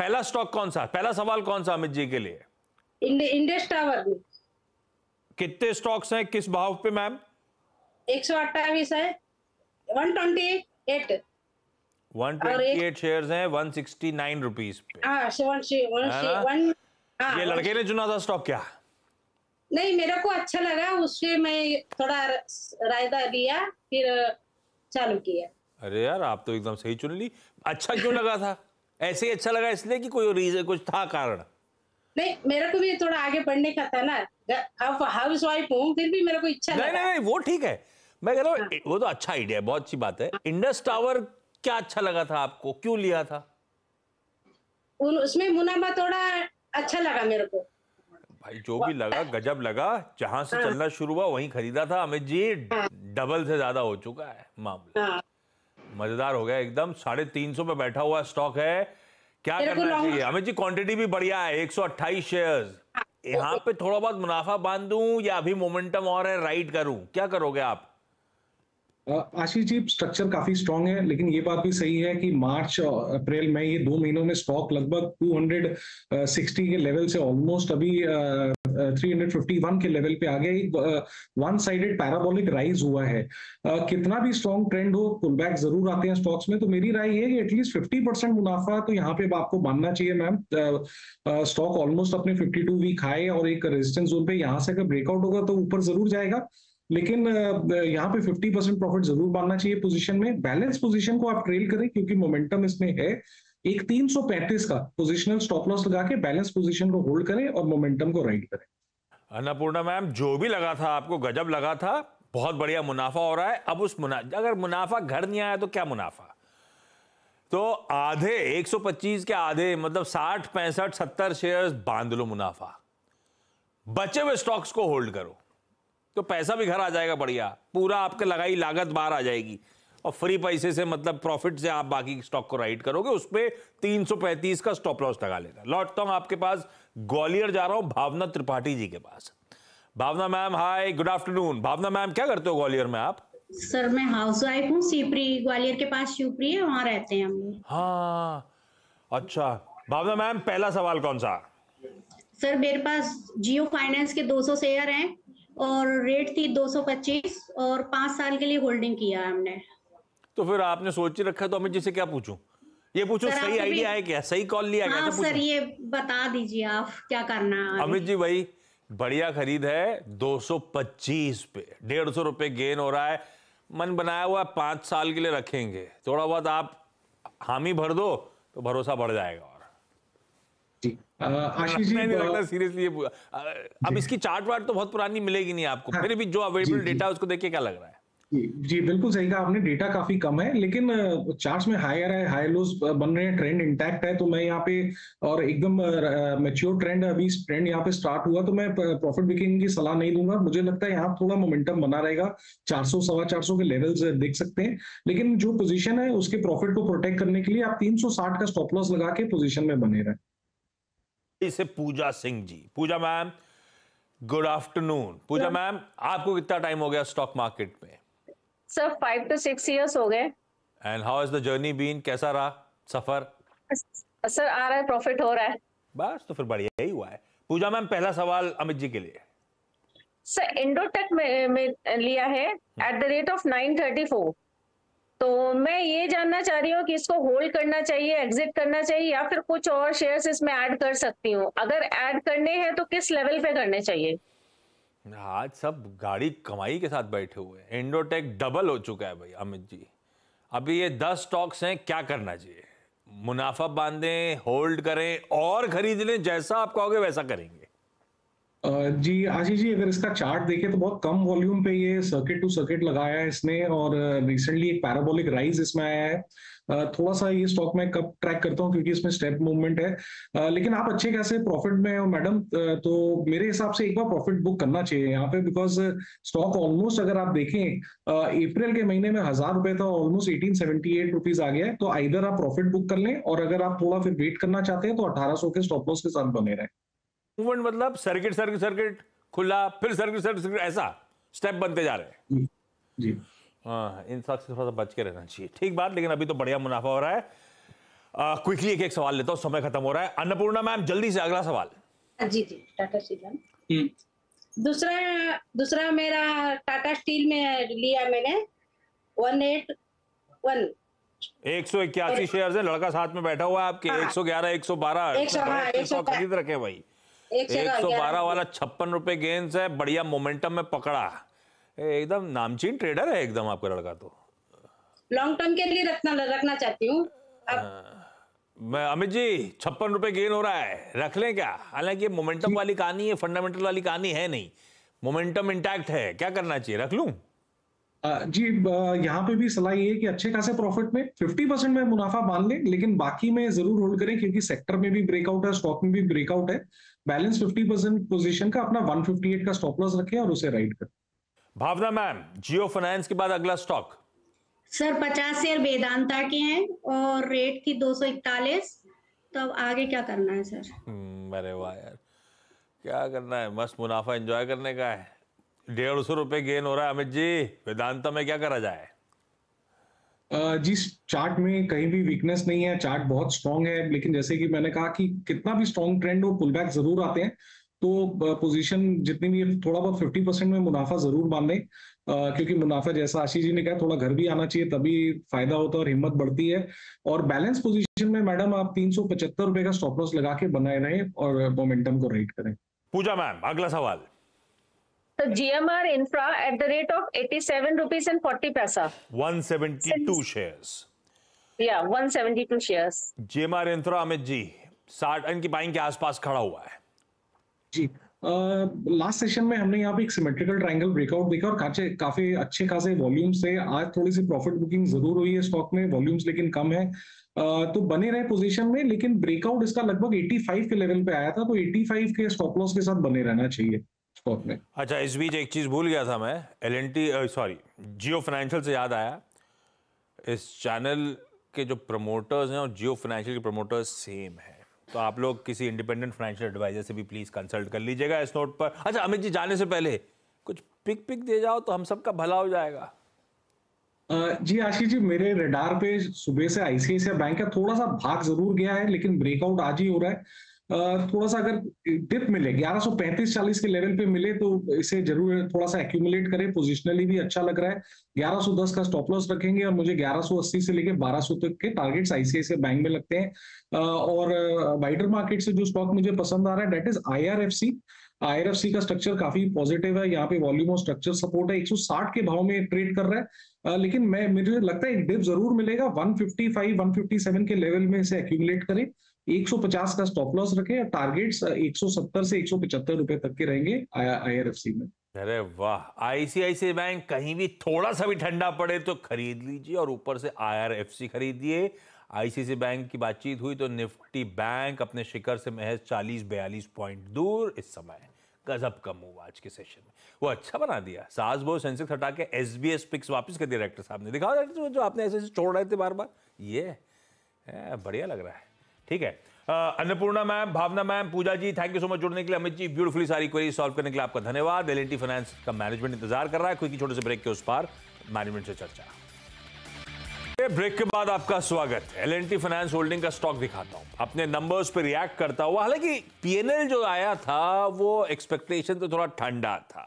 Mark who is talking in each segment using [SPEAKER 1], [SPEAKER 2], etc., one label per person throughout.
[SPEAKER 1] पहला स्टॉक कौन सा पहला सवाल कौन सा अमित जी के लिए
[SPEAKER 2] इंडेक्स टावर
[SPEAKER 1] कितने स्टॉक्स हैं किस भाव पे मैम
[SPEAKER 2] एक सौ अट्ठाईस है one twenty eight
[SPEAKER 1] one twenty eight share है वन सिक्सटी नाइन रुपीज
[SPEAKER 2] हाँ, हाँ? हाँ। ये लड़के
[SPEAKER 1] ने चुना था स्टॉक क्या
[SPEAKER 2] नहीं मेरे को अच्छा लगा उससे मैं थोड़ा रायदा दिया फिर चालू किया
[SPEAKER 1] अरे यार आप तो एकदम सही चुन ली अच्छा क्यों लगा था ऐसे ही अच्छा लगा इसलिए कि कोई रीजन कुछ था कारण
[SPEAKER 2] नहीं मेरे को तो भी थोड़ा आगे पढ़ने का था ना हाउस वाइफ हूँ फिर भी मेरे को इच्छा नहीं नहीं
[SPEAKER 1] नहीं वो ठीक है मैं कह रहा हूँ हाँ। वो तो अच्छा आइडिया है बहुत अच्छी बात है इंडस टावर क्या अच्छा लगा था आपको क्यों लिया था
[SPEAKER 2] उन, उसमें मुनाफा थोड़ा अच्छा लगा मेरे को
[SPEAKER 1] भाई जो भी लगा गजब लगा जहां से हाँ। चलना शुरू हुआ वहीं खरीदा था अमित जी हाँ। डबल से ज्यादा हो चुका है मामला हाँ। मजेदार हो गया एकदम साढ़े तीन सौ पे बैठा हुआ स्टॉक है क्या करना चाहिए अमित जी क्वांटिटी भी बढ़िया है एक सौ अट्ठाईस शेयर यहाँ पे थोड़ा बहुत मुनाफा बांध दू या अभी मोमेंटम और है राइड करूं क्या करोगे आप
[SPEAKER 3] आशीष जी स्ट्रक्चर काफी स्ट्रांग है लेकिन ये बात भी सही है कि मार्च अप्रैल मई ये दो महीनों में स्टॉक लगभग 260 के लेवल से ऑलमोस्ट अभी 351 के लेवल पे आ गया एक वन साइडेड पैराबोलिक राइज हुआ है कितना भी स्ट्रॉन्ग ट्रेंड हो पुल बैक जरूर आते हैं स्टॉक्स में तो मेरी राय ये एटलीस्ट फिफ्टी परसेंट मुनाफा तो यहाँ पे आपको मानना चाहिए मैम स्टॉक ऑलमोस्ट अपने फिफ्टी टू वीक हाई और एक रेजिस्टेंस जोन पे यहाँ से अगर ब्रेकआउट होगा तो ऊपर जरूर जाएगा लेकिन यहाँ पे 50 परसेंट प्रॉफिट जरूर मानना चाहिए पोजीशन में बैलेंस पोजीशन को आप ट्रेल करें क्योंकि मोमेंटम इसमें है एक 335 का पोजिशनल स्टॉप लॉस लगा के बैलेंस पोजिशन को होल्ड करें और मोमेंटम को राइड करें
[SPEAKER 1] अन्नपूर्णा मैम जो भी लगा था आपको गजब लगा था बहुत बढ़िया मुनाफा हो रहा है अब उस मुनाफा अगर मुनाफा घर नहीं आया तो क्या मुनाफा तो आधे 125 के आधे मतलब 60 पैंसठ 70 शेयर्स बांध लो मुनाफा बचे हुए स्टॉक्स को होल्ड करो तो पैसा भी घर आ जाएगा बढ़िया पूरा आपके लगाई लागत बाहर आ जाएगी और फ्री पैसे से मतलब प्रॉफिट से आप बाकी स्टॉक को राइड करोगे उस पर तीन का स्टॉप लॉस लगा लेना लौटता हूँ आपके पास ग्वालियर जा रहा हूँ भावना त्रिपाठी जी के पास Bhavna ma'am hi good afternoon Bhavna ma'am क्या करते हो ग्वालियर में आप
[SPEAKER 2] सर मैं हाउस वाइफ हूँ ग्वालियर के पास शिवप्री है वहाँ रहते हैं हम हाँ
[SPEAKER 1] अच्छा भावना मैम पहला सवाल कौन सा
[SPEAKER 2] सर मेरे पास जियो फाइनेंस के 200 शेयर हैं और रेट थी 225 और पांच साल के लिए होल्डिंग किया हमने
[SPEAKER 1] तो फिर आपने सोच ही रखा तो अमित जी से क्या पूछू ये पूछो सही आइडिया है क्या सही कॉल लिया हाँ, क्या सर ये
[SPEAKER 2] बता दीजिए आप क्या करना अमित
[SPEAKER 1] जी भाई बढ़िया खरीद है 225 पे डेढ़ सौ रुपये गेन हो रहा है मन बनाया हुआ है पांच साल के लिए रखेंगे थोड़ा बहुत आप हामी भर दो तो भरोसा बढ़ जाएगा और हाँ, आशीष जी लगता सीरियसली अब इसकी चार्ट वार्ट तो बहुत पुरानी मिलेगी नहीं आपको हाँ। फिर भी जो अवेलेबल डेटा है उसको देख के क्या लग रहा है
[SPEAKER 3] जी बिल्कुल सही कहा आपने डेटा काफी कम है लेकिन चार्ट्स में हायर है हाई लोज बन रहे हैं ट्रेंड इंटैक्ट है तो मैं यहाँ पे और एकदम मेच्योर ट्रेंड अभी ट्रेंड यहाँ पे स्टार्ट हुआ तो मैं प्रॉफिट बिकिंग की सलाह नहीं दूंगा मुझे लगता है यहाँ थोड़ा मोमेंटम बना रहेगा चार सौ सवा चार सौ के लेवल्स देख सकते हैं लेकिन जो पोजिशन है उसके प्रॉफिट को प्रोटेक्ट करने के लिए आप तीन का स्टॉप लॉस लगा के पोजिशन में बने रहे
[SPEAKER 1] इसे Pooja Singh ji Pooja ma'am good afternoon Pooja ma'am आपको कितना टाइम हो गया स्टॉक मार्केट में
[SPEAKER 2] sir five to six years हो गए
[SPEAKER 1] and how is the journey been कैसा रहा सफर
[SPEAKER 2] सर आ रहा है प्रॉफिट हो रहा है
[SPEAKER 1] बस तो फिर बढ़िया ही हुआ है पूजा मैम पहला सवाल अमित जी के लिए
[SPEAKER 2] सर इंडोटेक में, में लिया है at the rate of nine thirty four तो मैं ये जानना चाह रही हूँ कि इसको होल्ड करना चाहिए एग्जिट करना चाहिए या फिर कुछ और शेयर्स इसमें ऐड कर सकती हूँ अगर ऐड करने हैं तो किस लेवल पे करने चाहिए
[SPEAKER 1] आज हाँ, सब गाड़ी कमाई के साथ बैठे हुए हैं इंडोटेक डबल हो चुका है भाई अमित जी अभी ये दस स्टॉक्स हैं क्या करना चाहिए मुनाफा बांधें होल्ड करें और खरीद लें जैसा आप कहोगे वैसा करेंगे
[SPEAKER 3] जी आशीष जी अगर इसका चार्ट देखें तो बहुत कम वॉल्यूम पे ये सर्किट टू सर्किट लगाया है इसने और रिसेंटली एक पैराबोलिक राइज इसमें आया है थोड़ा सा ये स्टॉक मैं कब ट्रैक करता हूँ क्योंकि इसमें स्टेप मूवमेंट है लेकिन आप अच्छे कैसे प्रॉफिट में हो मैडम तो मेरे हिसाब से एक बार प्रॉफिट बुक करना चाहिए यहाँ पे बिकॉज स्टॉक ऑलमोस्ट अगर आप देखें अप्रैल के महीने में हजार रुपए था almost eighteen seventy eight rupees आ गया है तो आइधर आप प्रॉफिट बुक कर लें और अगर आप थोड़ा फिर वेट करना चाहते हैं तो अठारह के स्टॉप लॉस के साथ बने रहें मूवमेंट मतलब सर्किट सर्किट सर्किट खुला
[SPEAKER 1] फिर सर्किट सर्किट सर्किट ऐसा स्टेप बनते जा
[SPEAKER 3] रहे हैं जी हाँ, इन शख्स से थोड़ा
[SPEAKER 1] सा बच के रहना चाहिए ठीक बात लेकिन अभी तो बढ़िया मुनाफा हो रहा है क्विकली एक एक सवाल लेता हूँ समय खत्म हो रहा है अन्नपूर्णा मैम जल्दी से अगला सवाल
[SPEAKER 2] हाँ, जी जी टाटा स्टील
[SPEAKER 1] हम्म।
[SPEAKER 2] दूसरा दूसरा मेरा टाटा स्टील में लिया मैंने वन एट वन
[SPEAKER 1] एक सौ इक्यासी शेयर है लड़का साथ में बैठा हुआ है आपके हाँ। एक सौ ग्यारह एक सौ बारह खरीद रखे भाई
[SPEAKER 3] एक सौ बारह
[SPEAKER 1] वाला छप्पन रुपए गेंस है बढ़िया मोमेंटम में पकड़ा एकदम नामचीन ट्रेडर है एकदम आपका लड़का तो
[SPEAKER 2] लॉन्ग टर्म के लिए रखना रखना चाहती हूँ
[SPEAKER 1] मैं अमित जी छप्पन रुपए गेन हो रहा है रख लें क्या हालांकि ये मोमेंटम वाली कहानी है फंडामेंटल वाली कहानी है नहीं
[SPEAKER 3] मोमेंटम इंटैक्ट है क्या करना चाहिए रख लूं जी यहाँ पे भी सलाह ये है कि अच्छे खासे प्रॉफिट में 50 परसेंट में मुनाफा मान लें लेकिन बाकी में जरूर होल्ड करें क्योंकि सेक्टर में भी ब्रेकआउट है स्टॉक में भी ब्रेकआउट है बैलेंस 50 परसेंट पोजिशन का अपना 158 का स्टॉप लॉस रखें और उसे राइड करें
[SPEAKER 1] भावना मैम जियो फाइनेंस के बाद अगला स्टॉक
[SPEAKER 2] सर पचास शेयर वेदांता के हैं और रेट की दो सौ इकतालीस तो अब आगे क्या करना है सर
[SPEAKER 1] मेरे हम्म, वाह यार क्या करना है मस्त मुनाफा एंजॉय करने का है डेढ़ सौ रुपए गेन हो रहा है अमित जी वेदांता में क्या करा जाए
[SPEAKER 3] जिस चार्ट में कहीं भी वीकनेस नहीं है चार्ट बहुत स्ट्रांग है लेकिन जैसे कि मैंने कहा कि कितना भी स्ट्रांग ट्रेंड हो पुल जरूर आते हैं तो पोजीशन जितनी भी थोड़ा बहुत फिफ्टी परसेंट में मुनाफा जरूर मान लें क्योंकि मुनाफा जैसा आशीष जी ने कहा थोड़ा घर भी आना चाहिए तभी फायदा होता है और हिम्मत बढ़ती है और बैलेंस पोजीशन में मैडम आप तीन सौ पचहत्तर रुपए का स्टॉप लॉस लगा के बनाए रहें और मोमेंटम को रेट करें पूजा मैम अगला सवाल
[SPEAKER 2] the GMR Infra at the rate of 87 rupees and 40 paisa.
[SPEAKER 1] 172 Since, shares.
[SPEAKER 2] Yeah, 172 shares.
[SPEAKER 1] GMR Infra, Amit ji, 60 एन की बाइंग के आसपास खड़ा हुआ है
[SPEAKER 3] जी लास्ट uh, सेशन में हमने यहाँ पे एक सिमेट्रिकल ट्रायंगल ब्रेकआउट देखा और काचे, काफी अच्छे खासे वॉल्यूम्स थे आज थोड़ी सी प्रॉफिट बुकिंग जरूर हुई है स्टॉक में वॉल्यूम्स लेकिन कम है uh, तो बने रहे पोजीशन में लेकिन ब्रेकआउट इसका लगभग 85 के लेवल पे आया था तो 85 के स्टॉप लॉस के साथ बने रहना चाहिए स्कोप में
[SPEAKER 1] अच्छा इस बीच एक चीज़ भूल गया था मैं L N T sorry Jio financial से याद आया इस चैनल के जो प्रमोटर्स हैं और जियो फाइनेंशियल के प्रमोटर्स सेम है तो आप लोग किसी इंडिपेंडेंट फाइनेंशियल एडवाइजर से भी प्लीज़ कंसल्ट कर लीजिएगा इस नोट पर अच्छा अमित जी जाने से पहले कुछ पिक पिक दे जाओ तो हम सबका भला हो जाएगा
[SPEAKER 3] जी आशीष जी मेरे रेडार पे सुबह से आईसीआईसीआई बैंक का थोड़ा सा भाग जरूर गया है लेकिन ब्रेकआउट आज ही हो रहा है थोड़ा सा अगर डिप मिले 1135 40 के लेवल पे मिले तो इसे जरूर थोड़ा सा एक्यूमुलेट करें पोजिशनली भी अच्छा लग रहा है 1110 का स्टॉप लॉस रखेंगे और मुझे 1180 से लेके 1200 तक के टारगेट्स आईसीआईसी बैंक में लगते हैं और वाइडर मार्केट से जो स्टॉक मुझे पसंद आ रहा है डेट इज आई सी का स्ट्रक्चर काफी पॉजिटिव है यहाँ पे वॉल्यूम और स्ट्रक्चर सपोर्ट है 160 के भाव में ट्रेड कर रहा है लेकिन मैं मुझे लगता है एक डिप जरूर मिलेगा 155 157 के लेवल में इसे एक्यूमुलेट करें 150 का स्टॉप लॉस रखें और टारगेट्स 170 से 175 रुपए तक के रहेंगे आईआरएफसी में
[SPEAKER 1] अरे वाह आईसीआईसी बैंक कहीं भी थोड़ा सा भी ठंडा पड़े तो खरीद लीजिए और ऊपर से आईआरएफसी खरीदिए आईसीसी बैंक की बातचीत हुई तो निफ्टी बैंक अपने शिखर से महज 40-42 पॉइंट दूर इस समय गजब का मूव आज के सेशन में वो अच्छा बना दिया सास बहु सेंसेक्स हटा के एस बी एस पिक्स वापस कर दिया डायरेक्टर साहब ने दिखाओ डायरेक्टर जो आपने ऐसे ऐसे छोड़ रहे थे बार बार ये बढ़िया लग रहा है ठीक है Annapurna ma'am Bhavna ma'am Pooja ji thank you so much जुड़ने के लिए अमित जी ब्यूटीफुली सारी क्वेरी सॉल्व करने के लिए आपका धन्यवाद एल फाइनेंस का मैनेजमेंट इंतजार कर रहा है क्योंकि छोटे से ब्रेक के उस पार मैनेजमेंट से चर्चा ब्रेक के बाद आपका स्वागत एल फाइनेंस होल्डिंग का स्टॉक दिखाता हूं अपने नंबर्स पर रिएक्ट करता हुआ हालांकि पीएनएल जो आया था वो एक्सपेक्टेशन तो थोड़ा ठंडा था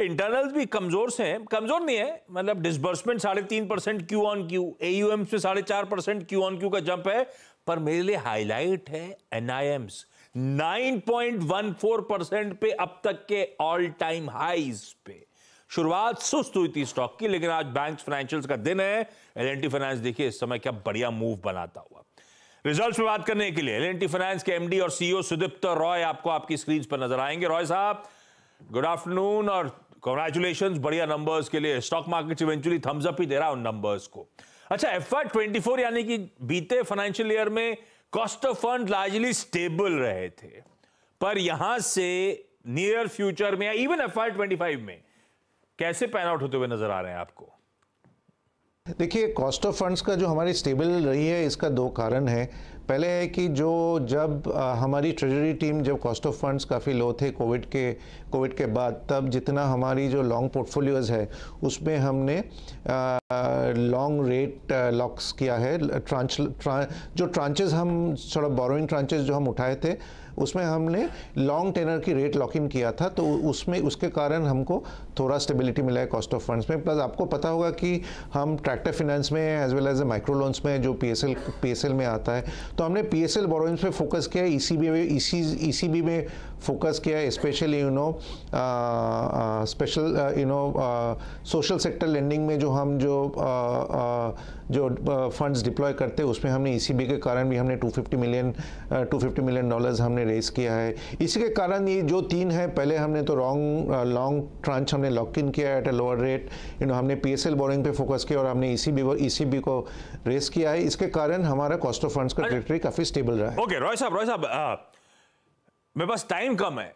[SPEAKER 1] इंटरनल्स भी कमजोर से हैं कमजोर नहीं है मतलब डिसबर्समेंट साढ़े तीन percent Q on Q A M से साढ़े चार परसेंट क्यू ऑन क्यू का जंप है पर मेरे लिए हाईलाइट है एनआईएम्स 9.14 परसेंट पे अब तक के ऑल टाइम हाईज पे शुरुआत सुस्त हुई थी स्टॉक की लेकिन आज बैंक फाइनेंशियल्स का दिन है एल फाइनेंस देखिए इस समय क्या बढ़िया मूव बनाता हुआ रिजल्ट्स पे बात करने के लिए एल फाइनेंस के एमडी और सीईओ e सुदीप्त रॉय आपको आपकी स्क्रीन पर नजर आएंगे रॉय साहब गुड आफ्टरनून और कॉन्ग्रेचुलेशन बढ़िया नंबर्स के लिए stock market eventually thumbs up ही दे रहा है उन नंबर्स को अच्छा एफ ट्वेंटी फोर यानी कि बीते फाइनेंशियल ईयर में cost of fund largely stable रहे थे पर यहां से नियर फ्यूचर में या इवन एफ ट्वेंटी फाइव में कैसे पैन आउट होते हुए नजर आ रहे हैं आपको
[SPEAKER 4] देखिए कॉस्ट ऑफ फंड्स का जो हमारी स्टेबल रही है इसका दो कारण है पहले है कि जो जब हमारी ट्रेजरी टीम जब कॉस्ट ऑफ फंड्स काफ़ी लो थे कोविड के कोविड के बाद तब जितना हमारी जो लॉन्ग पोर्टफोलियोज़ है उसमें हमने लॉन्ग रेट लॉक्स किया है ट्रांच ट्रां, जो ट्रांचेज हम थोड़ा बोरोइंग ट्रांचेज जो हम उठाए थे उसमें हमने लॉन्ग टेनर की रेट लॉक इन किया था तो उसमें उसके कारण हमको थोड़ा स्टेबिलिटी मिला है कॉस्ट ऑफ फंड्स में प्लस आपको पता होगा कि हम ट्रैक्टर फिनेंस में as well as a micro loans में जो P S L P S L में आता है तो हमने पी एस एल बोरोइंग्स पे फोकस किया E C B E C B में फोकस e e किया specially you know special you know social sector lending में जो हम जो आ, uh, आ, uh, जो फंड्स uh, डिप्लॉय करते हैं उसमें हमने ई e के कारण भी हमने 250 मिलियन uh, 250 मिलियन डॉलर्स हमने रेस किया है इसी के कारण ये जो तीन है पहले हमने तो रॉन्ग लॉन्ग ट्रांच हमने हमने लॉक इन किया at a lower rate you know हमने पी एस एल बोरिंग पे फोकस किया और हमने E C B E C B को रेस e किया है इसके कारण हमारा कॉस्ट ऑफ फंड्स का ट्रेक्टरी काफ़ी स्टेबल रहा है
[SPEAKER 1] ओके रॉय साहब रॉय साहब हाँ। मेरे पास टाइम कम है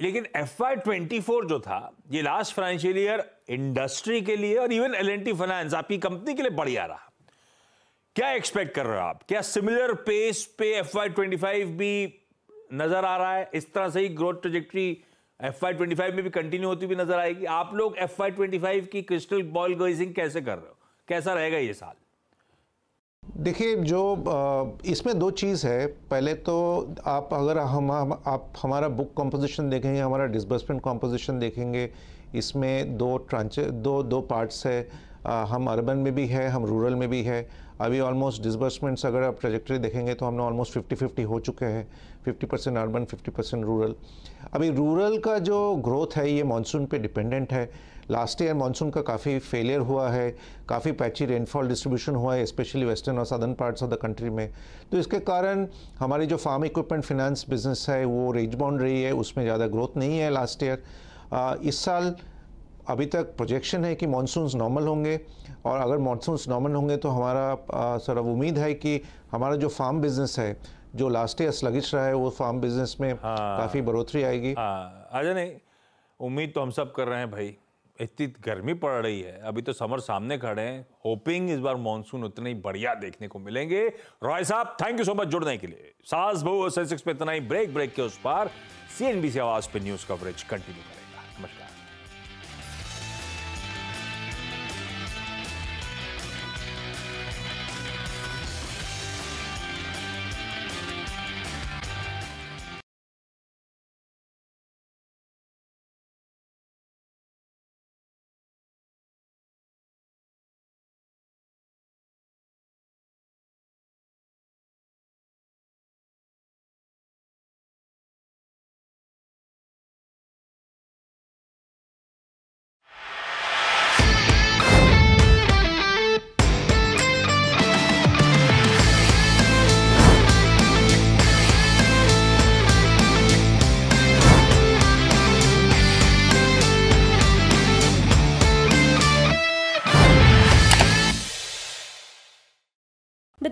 [SPEAKER 1] लेकिन एफ आई ट्वेंटी फोर जो था ये लास्ट फाइनेंशियल ईयर इंडस्ट्री के लिए और even L N T finance आपकी कंपनी के लिए बढ़िया रहा क्या एक्सपेक्ट कर रहे हो आप क्या सिमिलर पेस पे एफ आई ट्वेंटी फाइव भी नजर आ रहा है इस तरह से ही growth trajectory F Y twenty five में भी कंटिन्यू होती हुई नजर आएगी आप लोग एफ आई ट्वेंटी फाइव की क्रिस्टल बॉल गेजिंग कैसे कर रहे हो कैसा रहेगा ये साल
[SPEAKER 4] देखिए जो इसमें दो चीज़ है पहले तो आप अगर हम, आप हमारा बुक कंपोजिशन देखेंगे हमारा डिसबर्समेंट कंपोजिशन देखेंगे इसमें दो ट्रांच दो दो पार्ट्स है हम अर्बन में भी है हम रूरल में भी है अभी ऑलमोस्ट डिसबर्समेंट्स अगर आप ट्रेजेक्ट्री देखेंगे तो हमने ऑलमोस्ट फिफ्टी फिफ्टी हो चुके हैं fifty percent urban fifty percent rural अभी रूरल का जो ग्रोथ है ये मानसून पे डिपेंडेंट है लास्ट ईयर मानसून का काफ़ी फेलियर हुआ है काफ़ी पैची रेनफॉल डिस्ट्रीब्यूशन हुआ है स्पेशली वेस्टर्न और southern parts of the country में तो इसके कारण हमारी जो फार्म इक्विपमेंट फिनेंस बिजनेस है वो रेंज बाउंड रही है उसमें ज़्यादा ग्रोथ नहीं है लास्ट ईयर इस साल अभी तक प्रोजेक्शन है कि मानसून नॉर्मल होंगे और अगर मानसून नॉर्मल होंगे तो हमारा सर अब उम्मीद है कि हमारा जो फार्म बिजनेस है जो लास्ट ईयर स्लगिश रहा है वो फार्म बिजनेस में हाँ, काफ़ी बढ़ोतरी आएगी हाँ
[SPEAKER 1] अजय नहीं उम्मीद तो हम सब कर रहे हैं भाई इतनी गर्मी पड़ रही है अभी तो समर सामने खड़े हैं होपिंग इस बार मानसून उतने ही बढ़िया देखने को मिलेंगे रॉय साहब थैंक यू सो मच जुड़ने के लिए सास बहु सेंसेक्स पे इतना ही ब्रेक ब्रेक के उस पार सी आवाज पे न्यूज कवरेज कंटिन्यू